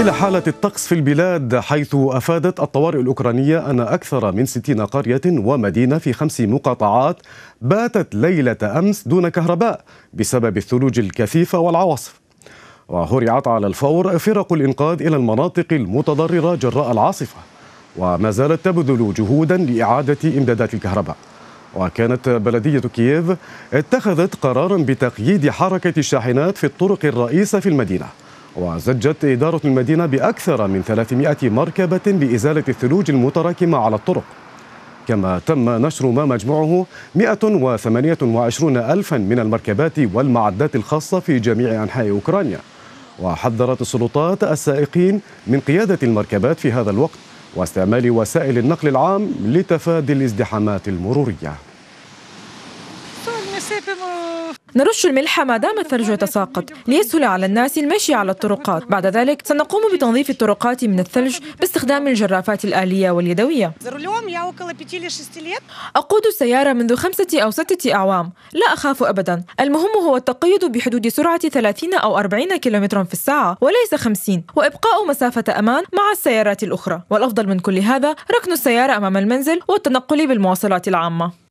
إلى حالة الطقس في البلاد حيث أفادت الطوارئ الأوكرانية أن أكثر من 60 قرية ومدينة في خمس مقاطعات باتت ليلة أمس دون كهرباء بسبب الثلوج الكثيفة والعواصف وهرعت على الفور فرق الإنقاذ إلى المناطق المتضررة جراء العاصفة وما زالت تبذل جهودا لإعادة إمدادات الكهرباء وكانت بلدية كييف اتخذت قرارا بتقييد حركة الشاحنات في الطرق الرئيسة في المدينة وزجت إدارة المدينة بأكثر من 300 مركبة لإزالة الثلوج المتراكمة على الطرق كما تم نشر ما مجموعه 128 ألفا من المركبات والمعدات الخاصة في جميع أنحاء أوكرانيا وحذرت السلطات السائقين من قيادة المركبات في هذا الوقت واستعمال وسائل النقل العام لتفادي الازدحامات المروريه نرش الملح ما دام الثلج يتساقط ليسهل على الناس المشي على الطرقات بعد ذلك سنقوم بتنظيف الطرقات من الثلج باستخدام الجرافات الآلية واليدوية أقود السيارة منذ خمسة أو ستة أعوام لا أخاف أبدا المهم هو التقيد بحدود سرعة 30 أو 40 كيلومترا في الساعة وليس 50 وإبقاء مسافة أمان مع السيارات الأخرى والأفضل من كل هذا ركن السيارة أمام المنزل والتنقل بالمواصلات العامة